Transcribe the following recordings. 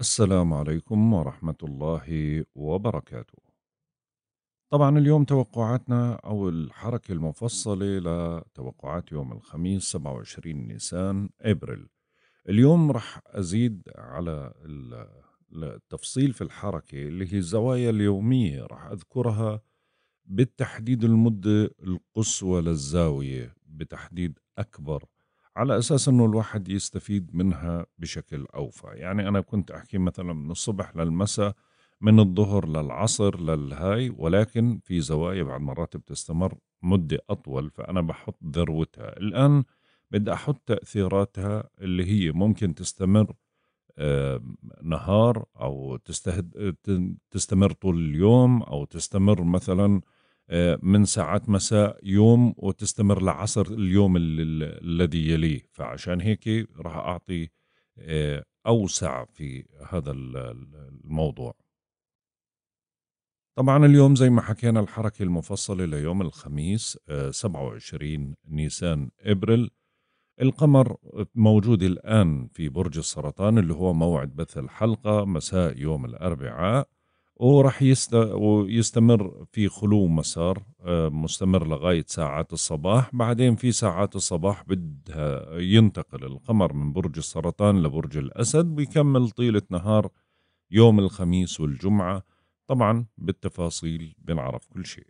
السلام عليكم ورحمة الله وبركاته. طبعا اليوم توقعاتنا أو الحركة المفصلة لتوقعات يوم الخميس 27 نيسان أبريل. اليوم رح أزيد على التفصيل في الحركة اللي هي الزوايا اليومية رح أذكرها بالتحديد المدة القصوى للزاوية بتحديد أكبر على أساس أنه الواحد يستفيد منها بشكل أوفى يعني أنا كنت أحكي مثلا من الصبح للمساء من الظهر للعصر للهاي ولكن في زوايا بعد مرات بتستمر مدة أطول فأنا بحط ذروتها الآن بدي أحط تأثيراتها اللي هي ممكن تستمر نهار أو تستمر طول اليوم أو تستمر مثلا آه، من ساعات مساء يوم وتستمر لعصر اليوم الذي يليه فعشان هيك راح أعطي آه، أوسع في هذا الموضوع طبعا اليوم زي ما حكينا الحركة المفصلة ليوم الخميس 27 آه، نيسان إبريل القمر موجود الآن في برج السرطان اللي هو موعد بث الحلقة مساء يوم الأربعاء وراح يست... ويستمر في خلو مسار آه، مستمر لغاية ساعات الصباح بعدين في ساعات الصباح بدها ينتقل القمر من برج السرطان لبرج الأسد ويكمل طيلة نهار يوم الخميس والجمعة طبعا بالتفاصيل بنعرف كل شيء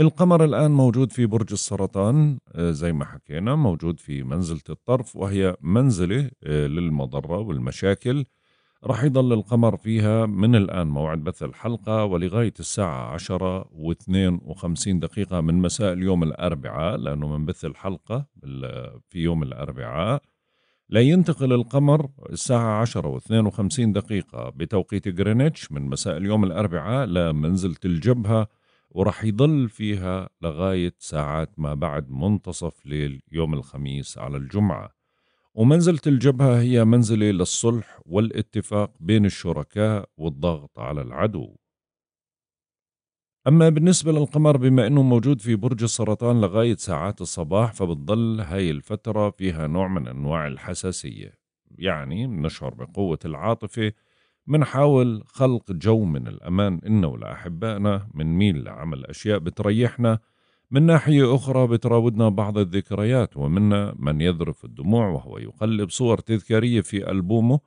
القمر الآن موجود في برج السرطان آه، زي ما حكينا موجود في منزلة الطرف وهي منزلة آه، للمضرة والمشاكل راح يضل القمر فيها من الآن موعد بث الحلقة ولغاية الساعة عشرة واثنين وخمسين دقيقة من مساء اليوم الأربعاء لأنه من بث الحلقة في يوم الأربعاء لا ينتقل القمر الساعة عشرة واثنين وخمسين دقيقة بتوقيت غرينتش من مساء اليوم الأربعاء لمنزلة الجبهة وراح يضل فيها لغاية ساعات ما بعد منتصف ليل يوم الخميس على الجمعة ومنزلة الجبهة هي منزلة للصلح والاتفاق بين الشركاء والضغط على العدو أما بالنسبة للقمر بما أنه موجود في برج السرطان لغاية ساعات الصباح فبتضل هاي الفترة فيها نوع من أنواع الحساسية يعني بنشعر بقوة العاطفة منحاول خلق جو من الأمان إنا ولأحبائنا ميل لعمل أشياء بتريحنا من ناحية أخرى بتراودنا بعض الذكريات ومنا من يذرف الدموع وهو يقلب صور تذكارية في ألبومه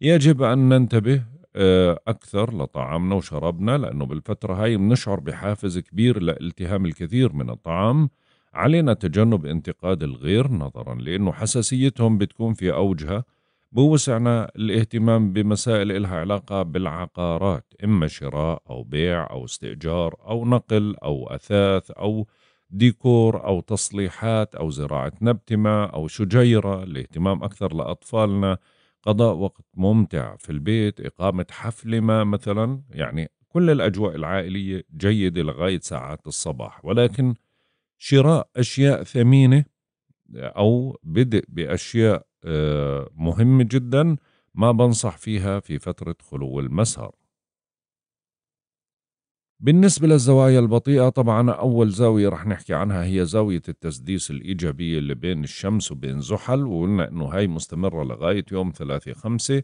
يجب أن ننتبه آه، أكثر لطعامنا وشرابنا لأنه بالفترة هاي بنشعر بحافز كبير لالتهام الكثير من الطعام علينا تجنب انتقاد الغير نظرا لأنه حساسيتهم بتكون في أوجها بوسعنا الاهتمام بمسائل إلها علاقة بالعقارات إما شراء أو بيع أو استئجار أو نقل أو أثاث أو ديكور أو تصليحات أو زراعة نبتمة أو شجيرة لاهتمام أكثر لأطفالنا قضاء وقت ممتع في البيت إقامة حفلة ما مثلا يعني كل الأجواء العائلية جيدة لغاية ساعات الصباح ولكن شراء أشياء ثمينة أو بدء بأشياء آه، مهمة جدا ما بنصح فيها في فترة خلو المسهر بالنسبة للزوايا البطيئة طبعا أول زاوية رح نحكي عنها هي زاوية التسديس الإيجابية اللي بين الشمس وبين زحل وقلنا إنه هاي مستمرة لغاية يوم ثلاثة خمسة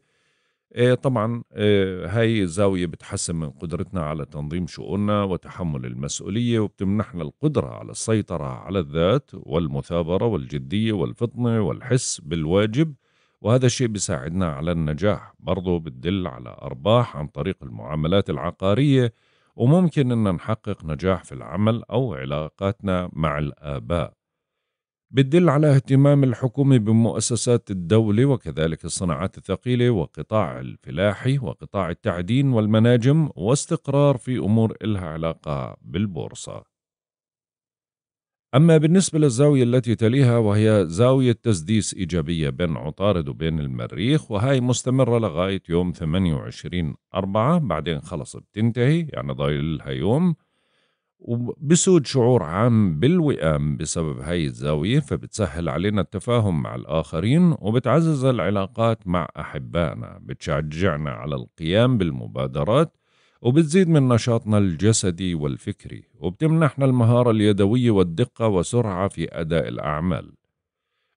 إيه، طبعا إيه، هاي الزاوية بتحسن من قدرتنا على تنظيم شؤوننا وتحمل المسؤولية وبتمنحنا القدرة على السيطرة على الذات والمثابرة والجدية والفطنة والحس بالواجب وهذا الشيء بيساعدنا على النجاح برضو بتدل على أرباح عن طريق المعاملات العقارية وممكن أن نحقق نجاح في العمل أو علاقاتنا مع الآباء بتدل على اهتمام الحكومة بمؤسسات الدولة وكذلك الصناعات الثقيلة وقطاع الفلاحي وقطاع التعدين والمناجم واستقرار في أمور إلها علاقة بالبورصة أما بالنسبة للزاوية التي تليها وهي زاوية تسديس إيجابية بين عطارد وبين المريخ وهي مستمرة لغاية يوم 28 أربعة بعدين خلص بتنتهي يعني ضايل لها يوم وبسود شعور عام بالوئام بسبب هاي الزاوية فبتسهل علينا التفاهم مع الآخرين وبتعزز العلاقات مع أحبائنا بتشجعنا على القيام بالمبادرات وبتزيد من نشاطنا الجسدي والفكري وبتمنحنا المهارة اليدوية والدقة وسرعة في أداء الأعمال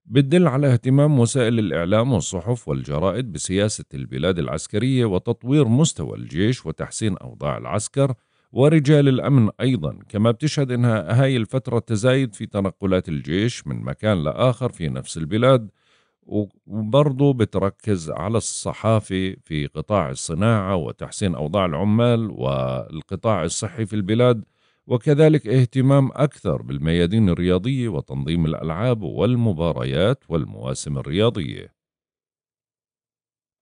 بتدل على اهتمام وسائل الإعلام والصحف والجرائد بسياسة البلاد العسكرية وتطوير مستوى الجيش وتحسين أوضاع العسكر ورجال الأمن أيضا كما بتشهد إنها هاي الفترة تزايد في تنقلات الجيش من مكان لآخر في نفس البلاد وبرضه بتركز على الصحافة في قطاع الصناعة وتحسين أوضاع العمال والقطاع الصحي في البلاد وكذلك اهتمام أكثر بالميادين الرياضية وتنظيم الألعاب والمباريات والمواسم الرياضية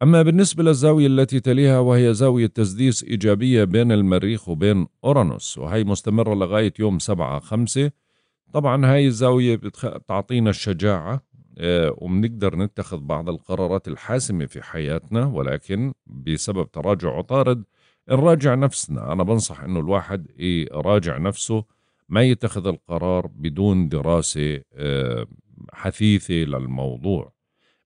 أما بالنسبة للزاوية التي تليها وهي زاوية تسديس إيجابية بين المريخ وبين أورانوس وهي مستمرة لغاية يوم 7 5 طبعا هاي الزاوية بتعطينا الشجاعة آه، وبنقدر نتخذ بعض القرارات الحاسمة في حياتنا ولكن بسبب تراجع عطارد نراجع نفسنا أنا بنصح أنه الواحد إيه، يراجع نفسه ما يتخذ القرار بدون دراسة آه، حثيثة للموضوع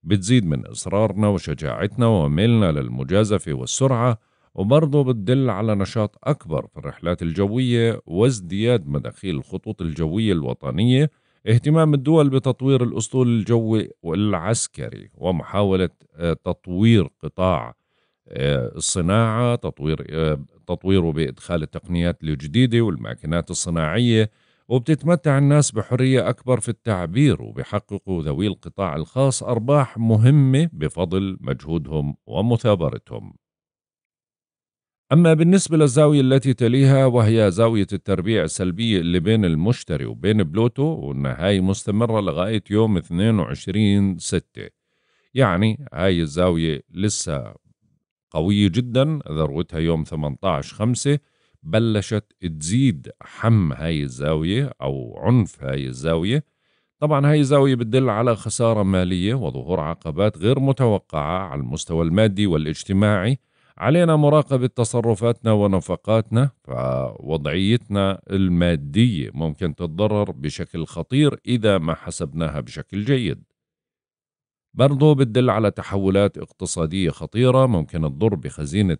بتزيد من إصرارنا وشجاعتنا وميلنا للمجازفة والسرعة وبرضه بتدل على نشاط أكبر في الرحلات الجوية وازدياد مداخيل الخطوط الجوية الوطنية اهتمام الدول بتطوير الاسطول الجوي والعسكري ومحاوله آه، تطوير قطاع آه، الصناعه تطوير آه، تطويره بادخال التقنيات الجديده والماكينات الصناعيه وبتتمتع الناس بحريه اكبر في التعبير وبيحققوا ذوي القطاع الخاص ارباح مهمه بفضل مجهودهم ومثابرتهم أما بالنسبة للزاوية التي تليها وهي زاوية التربيع السلبية اللي بين المشتري وبين بلوتو وإن هاي مستمرة لغاية يوم 22 ستة يعني هاي الزاوية لسه قوية جدا ذروتها يوم 18 خمسة بلشت تزيد حم هاي الزاوية أو عنف هاي الزاوية طبعا هاي الزاوية بتدل على خسارة مالية وظهور عقبات غير متوقعة على المستوى المادي والاجتماعي علينا مراقبة تصرفاتنا ونفقاتنا فوضعيتنا المادية ممكن تتضرر بشكل خطير إذا ما حسبناها بشكل جيد برضو بتدل على تحولات اقتصادية خطيرة ممكن تضر بخزينة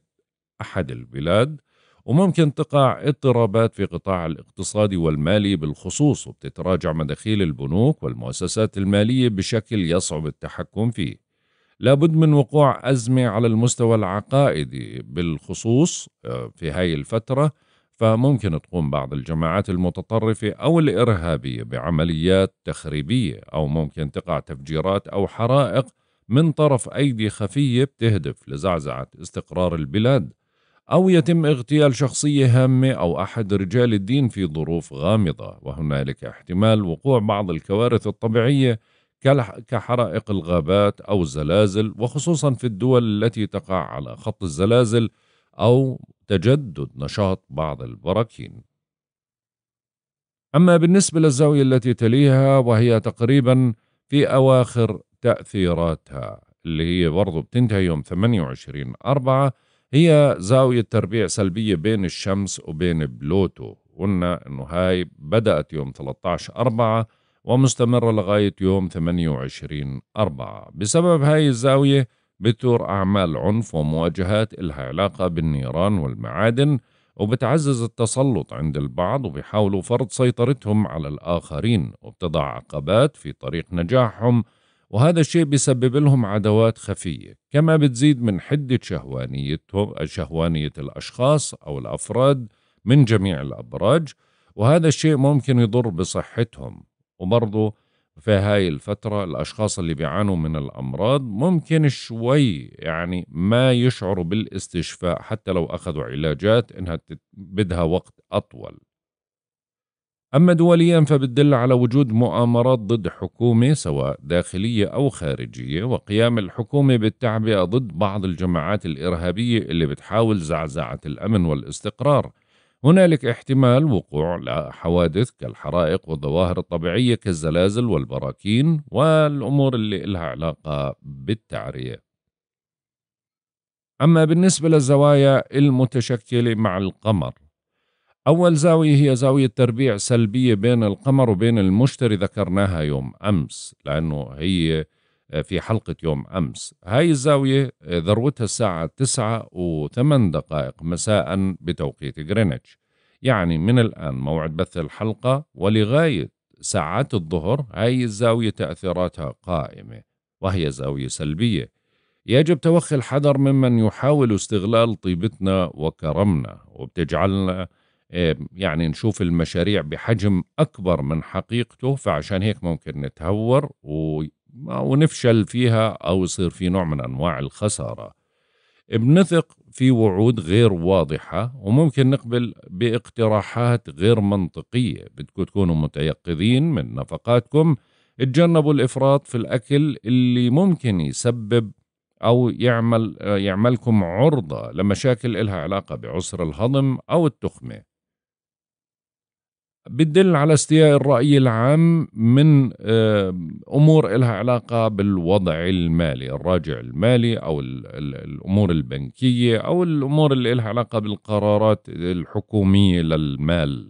أحد البلاد وممكن تقع اضطرابات في قطاع الاقتصادي والمالي بالخصوص وبتتراجع مداخيل البنوك والمؤسسات المالية بشكل يصعب التحكم فيه لابد من وقوع أزمة على المستوى العقائدي بالخصوص آه، في هاي الفترة فممكن تقوم بعض الجماعات المتطرفة أو الإرهابية بعمليات تخريبية أو ممكن تقع تفجيرات أو حرائق من طرف أيدي خفية بتهدف لزعزعة استقرار البلاد أو يتم اغتيال شخصية هامة أو أحد رجال الدين في ظروف غامضة وهنالك احتمال وقوع بعض الكوارث الطبيعية كحرائق الغابات أو الزلازل وخصوصا في الدول التي تقع على خط الزلازل أو تجدد نشاط بعض البراكين. أما بالنسبة للزاوية التي تليها وهي تقريبا في أواخر تأثيراتها اللي هي برضه بتنتهي يوم 28 أربعة هي زاوية تربيع سلبية بين الشمس وبين بلوتو قلنا انه هاي بدأت يوم 13 أربعة ومستمرة لغاية يوم 28 أربعة بسبب هاي الزاوية بتثور أعمال عنف ومواجهات إلها علاقة بالنيران والمعادن وبتعزز التسلط عند البعض وبيحاولوا فرض سيطرتهم على الآخرين وبتضع عقبات في طريق نجاحهم وهذا الشيء بيسبب لهم عداوات خفية كما بتزيد من حدة شهوانيتهم شهوانية الأشخاص أو الأفراد من جميع الأبراج وهذا الشيء ممكن يضر بصحتهم وبرضه في هاي الفترة الأشخاص اللي بيعانوا من الأمراض ممكن شوي يعني ما يشعروا بالاستشفاء حتى لو أخذوا علاجات إنها بدها وقت أطول أما دوليا فبتدل على وجود مؤامرات ضد حكومة سواء داخلية أو خارجية وقيام الحكومة بالتعبئة ضد بعض الجماعات الإرهابية اللي بتحاول زعزعة الأمن والاستقرار هنالك احتمال وقوع حوادث كالحرائق والظواهر الطبيعية كالزلازل والبراكين والأمور اللي لها علاقة بالتعرية أما بالنسبة للزوايا المتشكلة مع القمر أول زاوية هي زاوية تربيع سلبية بين القمر وبين المشتري ذكرناها يوم أمس لأنه هي آه، في حلقة يوم أمس هاي الزاوية آه، ذروتها الساعة تسعة و دقائق مساء بتوقيت غرينتش يعني من الآن موعد بث الحلقة ولغاية ساعات الظهر هاي الزاوية تأثيراتها قائمة وهي زاوية سلبية يجب توخي الحذر ممن يحاول استغلال طيبتنا وكرمنا وبتجعلنا آه، يعني نشوف المشاريع بحجم أكبر من حقيقته فعشان هيك ممكن نتهور ونفشل فيها أو يصير في نوع من أنواع الخسارة بنثق في وعود غير واضحة وممكن نقبل باقتراحات غير منطقية بدكم تكونوا متيقظين من نفقاتكم تجنبوا الإفراط في الأكل اللي ممكن يسبب أو يعمل يعملكم عرضة لمشاكل إلها علاقة بعسر الهضم أو التخمة بتدل على استياء الرأي العام من آه، أمور إلها علاقة بالوضع المالي الراجع المالي أو الأمور البنكية أو الأمور اللي إلها علاقة بالقرارات الحكومية للمال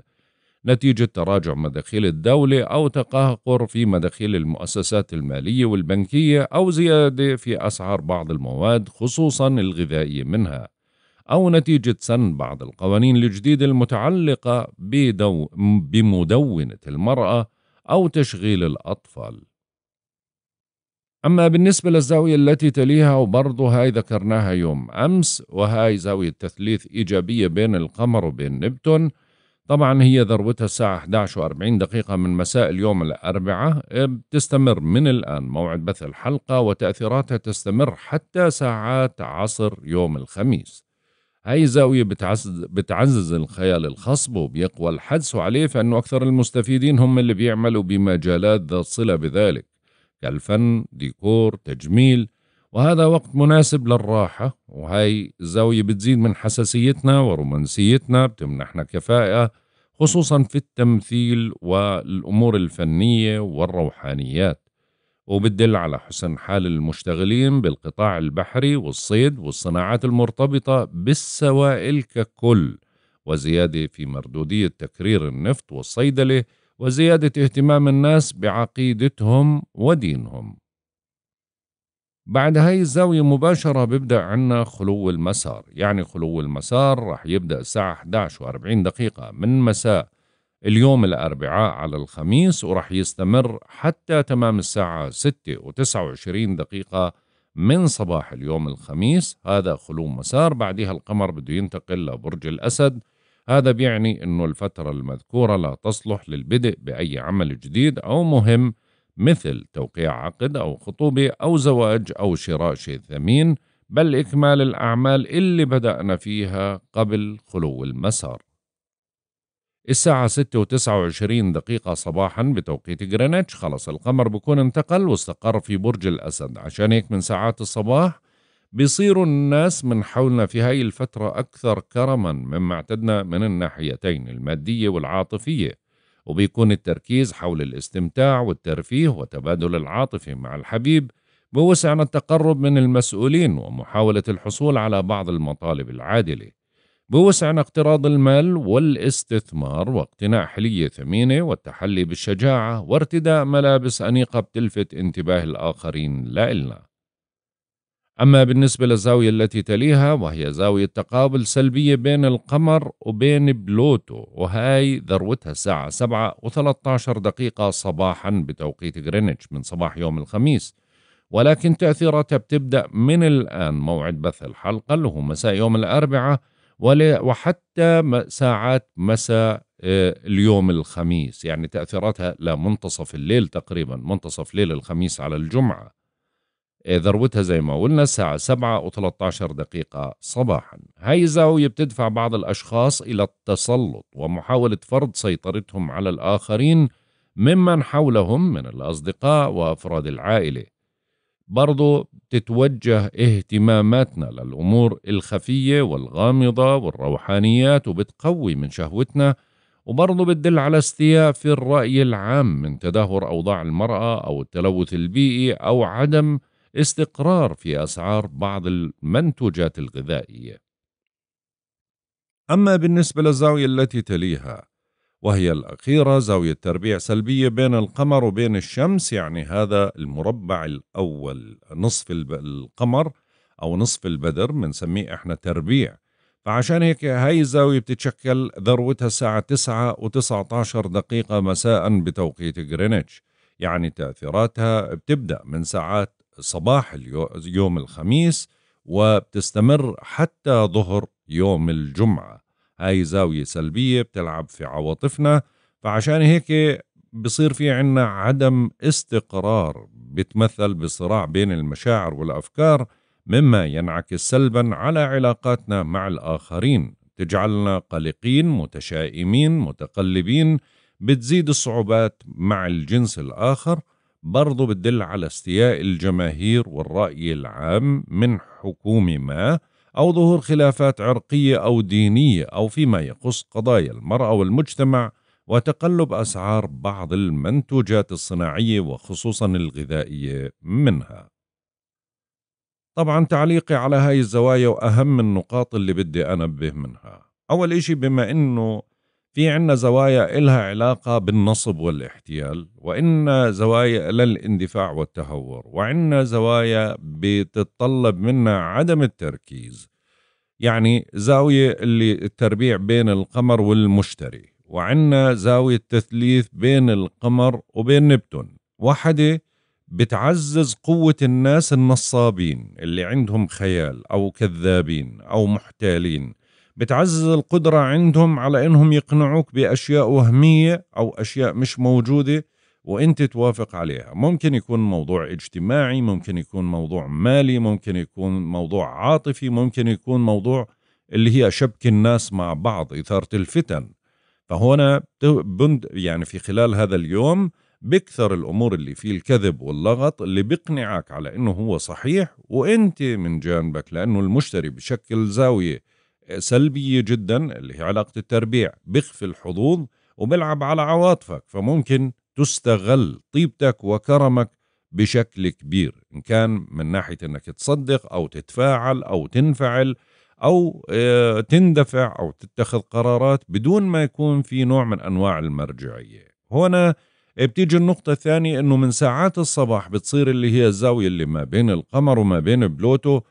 نتيجة تراجع مداخيل الدولة أو تقهقر في مداخيل المؤسسات المالية والبنكية أو زيادة في أسعار بعض المواد خصوصا الغذائية منها أو نتيجة سن بعض القوانين الجديدة المتعلقة بدو بمدونة المرأة أو تشغيل الأطفال أما بالنسبة للزاوية التي تليها وبرضه هاي ذكرناها يوم أمس وهاي زاوية تثليث إيجابية بين القمر وبين نبتون طبعا هي ذروتها الساعة 11 و40 دقيقة من مساء اليوم الأربعاء إيه، بتستمر من الآن موعد بث الحلقة وتأثيراتها تستمر حتى ساعات عصر يوم الخميس هاي زاوية بتعزز, بتعزز الخيال الخصب وبيقوى الحدس عليه فإنه أكثر المستفيدين هم اللي بيعملوا بمجالات ذات صلة بذلك كالفن ديكور تجميل وهذا وقت مناسب للراحة وهاي زاوية بتزيد من حساسيتنا ورومانسيتنا بتمنحنا كفاءة خصوصا في التمثيل والأمور الفنية والروحانيات وبتدل على حسن حال المشتغلين بالقطاع البحري والصيد والصناعات المرتبطة بالسوائل ككل وزيادة في مردودية تكرير النفط والصيدلة وزيادة اهتمام الناس بعقيدتهم ودينهم بعد هاي الزاوية مباشرة بيبدأ عنا خلو المسار يعني خلو المسار رح يبدأ الساعة 11 و40 دقيقة من مساء اليوم الأربعاء على الخميس وراح يستمر حتى تمام الساعة 6 و29 دقيقة من صباح اليوم الخميس هذا خلو مسار بعدها القمر بده ينتقل لبرج الأسد هذا بيعني أنه الفترة المذكورة لا تصلح للبدء بأي عمل جديد أو مهم مثل توقيع عقد أو خطوبة أو زواج أو شراء شيء ثمين بل إكمال الأعمال اللي بدأنا فيها قبل خلو المسار الساعة 6 و29 دقيقة صباحا بتوقيت جرينتش خلص القمر بكون انتقل واستقر في برج الأسد عشان هيك من ساعات الصباح بيصيروا الناس من حولنا في هاي الفترة أكثر كرما مما اعتدنا من الناحيتين المادية والعاطفية وبيكون التركيز حول الاستمتاع والترفيه وتبادل العاطفة مع الحبيب بوسعنا التقرب من المسؤولين ومحاولة الحصول على بعض المطالب العادلة بوسعنا اقتراض المال والاستثمار واقتناء حلية ثمينة والتحلي بالشجاعة وارتداء ملابس أنيقة بتلفت انتباه الآخرين لإلنا أما بالنسبة للزاوية التي تليها وهي زاوية تقابل سلبية بين القمر وبين بلوتو وهاي ذروتها الساعة 7 و13 دقيقة صباحا بتوقيت غرينتش من صباح يوم الخميس ولكن تأثيراتها بتبدأ من الآن موعد بث الحلقة اللي هو مساء يوم الأربعاء وحتى ساعات مساء آه، اليوم الخميس يعني تأثيراتها لمنتصف الليل تقريبا منتصف ليل الخميس على الجمعة آه، ذروتها زي ما قلنا الساعة 7 و13 دقيقة صباحا هاي الزاوية بتدفع بعض الأشخاص إلى التسلط ومحاولة فرض سيطرتهم على الآخرين ممن حولهم من الأصدقاء وأفراد العائلة برضو تتوجه اهتماماتنا للأمور الخفية والغامضة والروحانيات وبتقوي من شهوتنا وبرضو بتدل على استياء في الرأي العام من تدهور أوضاع المرأة أو التلوث البيئي أو عدم استقرار في أسعار بعض المنتوجات الغذائية. أما بالنسبة للزاوية التي تليها وهي الأخيرة زاوية تربيع سلبية بين القمر وبين الشمس يعني هذا المربع الأول نصف القمر أو نصف البدر بنسميه إحنا تربيع فعشان هيك هاي الزاوية بتتشكل ذروتها الساعة 9 و19 دقيقة مساء بتوقيت غرينتش يعني تأثيراتها بتبدأ من ساعات صباح يوم الخميس وبتستمر حتى ظهر يوم الجمعة هاي زاوية سلبية بتلعب في عواطفنا فعشان هيك بصير في عنا عدم استقرار بتمثل بصراع بين المشاعر والأفكار مما ينعكس سلبا على علاقاتنا مع الآخرين تجعلنا قلقين متشائمين متقلبين بتزيد الصعوبات مع الجنس الآخر برضو بتدل على استياء الجماهير والرأي العام من حكومة ما أو ظهور خلافات عرقية أو دينية أو فيما يخص قضايا المرأة والمجتمع وتقلب أسعار بعض المنتوجات الصناعية وخصوصا الغذائية منها. طبعا تعليقي على هاي الزوايا وأهم النقاط اللي بدي أنبه منها أول إشي بما أنه في عنا زوايا إلها علاقة بالنصب والاحتيال وإن زوايا للاندفاع والتهور وعنا زوايا بتتطلب منا عدم التركيز يعني زاوية اللي التربيع بين القمر والمشتري وعنا زاوية تثليث بين القمر وبين نبتون واحدة بتعزز قوة الناس النصابين اللي عندهم خيال أو كذابين أو محتالين بتعزز القدرة عندهم على انهم يقنعوك باشياء وهمية او اشياء مش موجودة وانت توافق عليها ممكن يكون موضوع اجتماعي ممكن يكون موضوع مالي ممكن يكون موضوع عاطفي ممكن يكون موضوع اللي هي شبك الناس مع بعض إثارة الفتن فهنا بند يعني في خلال هذا اليوم بكثر الأمور اللي فيه الكذب واللغط اللي بيقنعك على إنه هو صحيح وإنت من جانبك لأنه المشتري بشكل زاوية سلبيه جدا اللي هي علاقه التربيع بيخفي الحظوظ وبيلعب على عواطفك فممكن تستغل طيبتك وكرمك بشكل كبير ان كان من ناحيه انك تصدق او تتفاعل او تنفعل او آه، تندفع او تتخذ قرارات بدون ما يكون في نوع من انواع المرجعيه هنا بتيجي النقطه الثانيه انه من ساعات الصباح بتصير اللي هي الزاويه اللي ما بين القمر وما بين بلوتو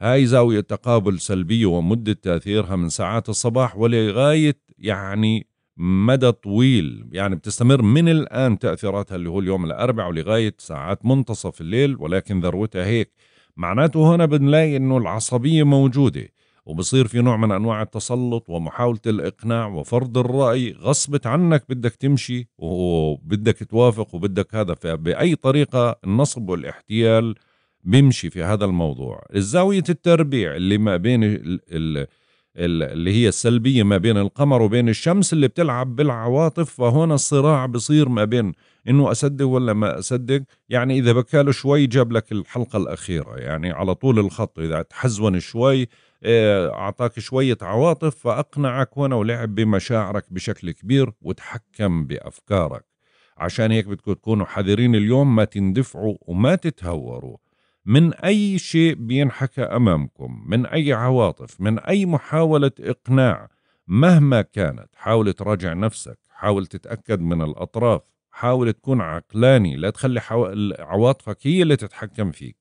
هاي زاوية تقابل سلبية ومدة تأثيرها من ساعات الصباح ولغاية يعني مدى طويل يعني بتستمر من الآن تأثيراتها اللي هو اليوم الأربع ولغاية ساعات منتصف الليل ولكن ذروتها هيك معناته هنا بنلاقي أنه العصبية موجودة وبصير في نوع من أنواع التسلط ومحاولة الإقناع وفرض الرأي غصبت عنك بدك تمشي وبدك توافق وبدك هذا فبأي طريقة النصب والاحتيال بيمشي في هذا الموضوع الزاوية التربيع اللي ما بين ال ال اللي هي السلبية ما بين القمر وبين الشمس اللي بتلعب بالعواطف فهون الصراع بصير ما بين انه اصدق ولا ما اصدق يعني اذا بكاله شوي جاب لك الحلقة الاخيرة يعني على طول الخط اذا تحزون شوي آه، اعطاك شوية عواطف فاقنعك هنا ولعب بمشاعرك بشكل كبير وتحكم بافكارك عشان هيك بدكم تكونوا حذرين اليوم ما تندفعوا وما تتهوروا من أي شيء بينحكى أمامكم من أي عواطف من أي محاولة إقناع مهما كانت حاول تراجع نفسك حاول تتأكد من الأطراف حاول تكون عقلاني لا تخلي حو... عواطفك هي اللي تتحكم فيك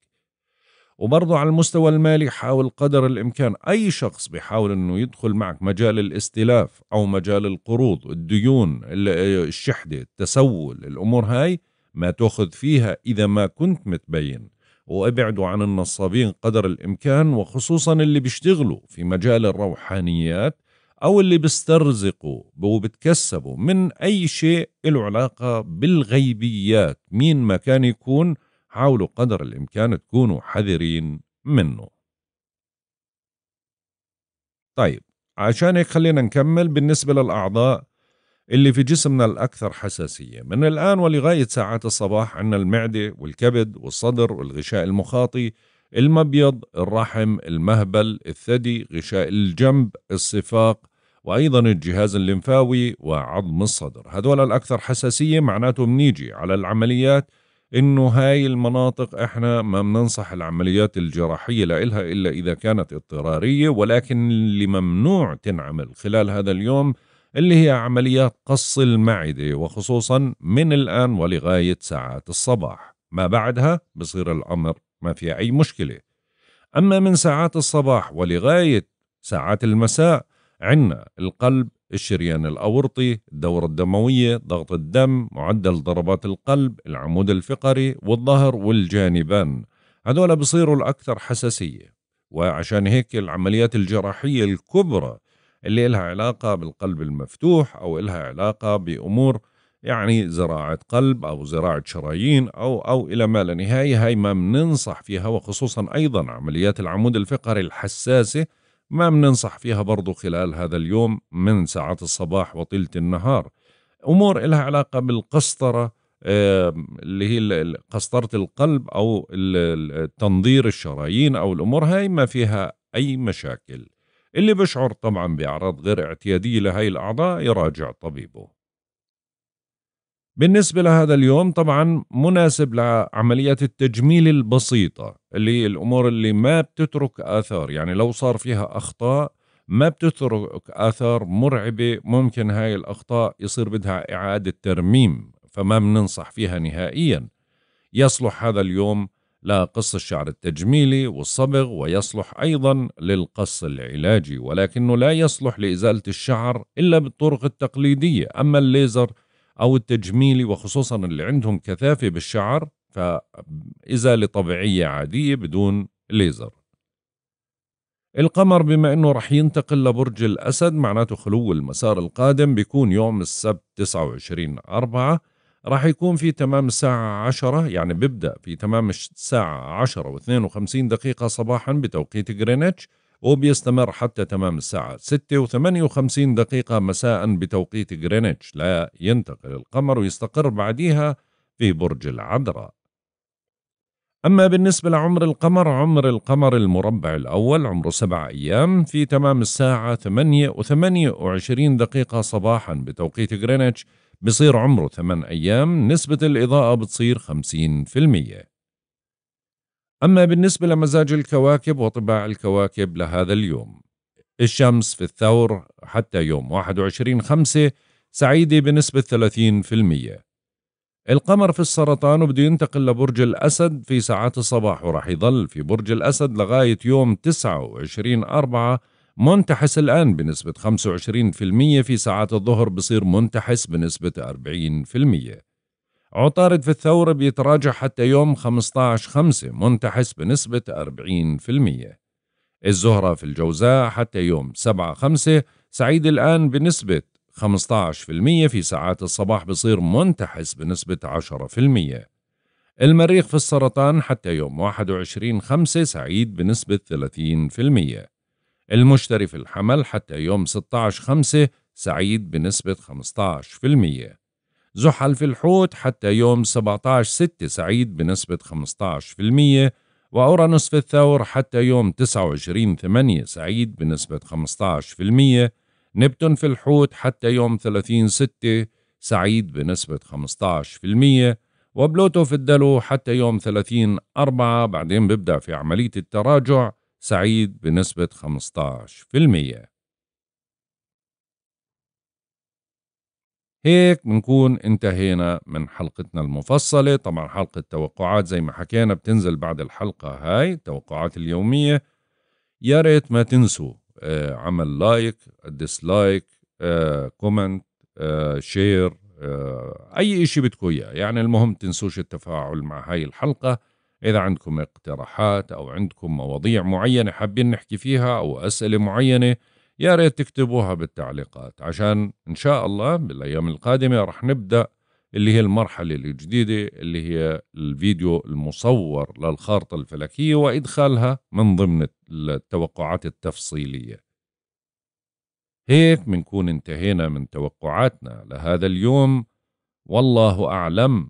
وبرضه على المستوى المالي حاول قدر الإمكان أي شخص بيحاول أنه يدخل معك مجال الاستلاف أو مجال القروض الديون الشحدة التسول الأمور هاي ما تأخذ فيها إذا ما كنت متبين وابعدوا عن النصابين قدر الإمكان وخصوصا اللي بيشتغلوا في مجال الروحانيات أو اللي بيسترزقوا وبتكسبوا من أي شيء له علاقة بالغيبيات مين ما كان يكون حاولوا قدر الإمكان تكونوا حذرين منه طيب عشان هيك خلينا نكمل بالنسبة للأعضاء اللي في جسمنا الأكثر حساسية من الآن ولغاية ساعات الصباح عندنا المعدة والكبد والصدر والغشاء المخاطي المبيض الرحم المهبل الثدي غشاء الجنب الصفاق وأيضا الجهاز الليمفاوي وعظم الصدر هذول الأكثر حساسية معناته منيجي على العمليات إنه هاي المناطق إحنا ما بننصح العمليات الجراحية لإلها إلا إذا كانت اضطرارية ولكن اللي ممنوع تنعمل خلال هذا اليوم اللي هي عمليات قص المعدة وخصوصا من الآن ولغاية ساعات الصباح ما بعدها بصير الأمر ما في أي مشكلة أما من ساعات الصباح ولغاية ساعات المساء عندنا القلب الشريان الأورطي الدورة الدموية ضغط الدم معدل ضربات القلب العمود الفقري والظهر والجانبان هذول بصيروا الأكثر حساسية وعشان هيك العمليات الجراحية الكبرى اللي لها علاقة بالقلب المفتوح أو لها علاقة بأمور يعني زراعة قلب أو زراعة شرايين أو أو إلى ما لا نهاية هاي ما بننصح فيها وخصوصا أيضا عمليات العمود الفقري الحساسة ما بننصح فيها برضو خلال هذا اليوم من ساعات الصباح وطيلة النهار أمور لها علاقة بالقسطرة اللي هي قسطرة القلب أو تنظير الشرايين أو الأمور هاي ما فيها أي مشاكل اللي بشعر طبعا بأعراض غير اعتيادية لهي الأعضاء يراجع طبيبه بالنسبة لهذا اليوم طبعا مناسب لعمليات التجميل البسيطة اللي الأمور اللي ما بتترك آثار يعني لو صار فيها أخطاء ما بتترك آثار مرعبة ممكن هاي الأخطاء يصير بدها إعادة ترميم فما بننصح فيها نهائيا يصلح هذا اليوم لا قص الشعر التجميلي والصبغ ويصلح أيضا للقص العلاجي ولكنه لا يصلح لإزالة الشعر إلا بالطرق التقليدية أما الليزر أو التجميلي وخصوصا اللي عندهم كثافة بالشعر فإزالة طبيعية عادية بدون ليزر القمر بما أنه رح ينتقل لبرج الأسد معناته خلو المسار القادم بيكون يوم السبت 29 أربعة راح يكون في تمام الساعة عشرة يعني بيبدأ في تمام الساعة عشرة واثنين وخمسين دقيقة صباحا بتوقيت غرينتش وبيستمر حتى تمام الساعة ستة وثمانية وخمسين دقيقة مساء بتوقيت غرينتش لا ينتقل القمر ويستقر بعديها في برج العذراء أما بالنسبة لعمر القمر عمر القمر المربع الأول عمره سبع أيام في تمام الساعة ثمانية وثمانية وعشرين دقيقة صباحا بتوقيت غرينتش بصير عمره 8 أيام نسبة الإضاءة بتصير 50% أما بالنسبة لمزاج الكواكب وطباع الكواكب لهذا اليوم الشمس في الثور حتى يوم 21 5 سعيدة بنسبة 30% القمر في السرطان وبده ينتقل لبرج الأسد في ساعات الصباح وراح يظل في برج الأسد لغاية يوم 29 أربعة منتحس الآن بنسبة 25% في ساعات الظهر بصير منتحس بنسبة 40% عطارد في الثورة بيتراجع حتى يوم 15/5 منتحس بنسبة 40% الزهرة في الجوزاء حتى يوم 7/5 سعيد الآن بنسبة 15% في ساعات الصباح بصير منتحس بنسبة 10% المريخ في السرطان حتى يوم 21/5 سعيد بنسبة 30% المشتري في الحمل حتى يوم 16/5 سعيد بنسبة 15%. زحل في الحوت حتى يوم 17/6 سعيد بنسبة 15%. وأورانوس في الثور حتى يوم 29/8 سعيد بنسبة 15%. نبتون في الحوت حتى يوم 30/6 سعيد بنسبة 15%. وبلوتو في الدلو حتى يوم 30 أربعة بعدين بيبدأ في عملية التراجع سعيد بنسبة 15% هيك بنكون انتهينا من حلقتنا المفصلة طبعا حلقة توقعات زي ما حكينا بتنزل بعد الحلقة هاي التوقعات اليومية يا ريت ما تنسوا آه، عمل لايك ديسلايك آه، كومنت آه، شير اي اشي بدكم اياه يعني المهم تنسوش التفاعل مع هاي الحلقة إذا عندكم اقتراحات أو عندكم مواضيع معينة حابين نحكي فيها أو أسئلة معينة يا ريت تكتبوها بالتعليقات عشان إن شاء الله بالأيام القادمة رح نبدأ اللي هي المرحلة الجديدة اللي هي الفيديو المصور للخارطة الفلكية وإدخالها من ضمن التوقعات التفصيلية هيك بنكون انتهينا من توقعاتنا لهذا اليوم والله أعلم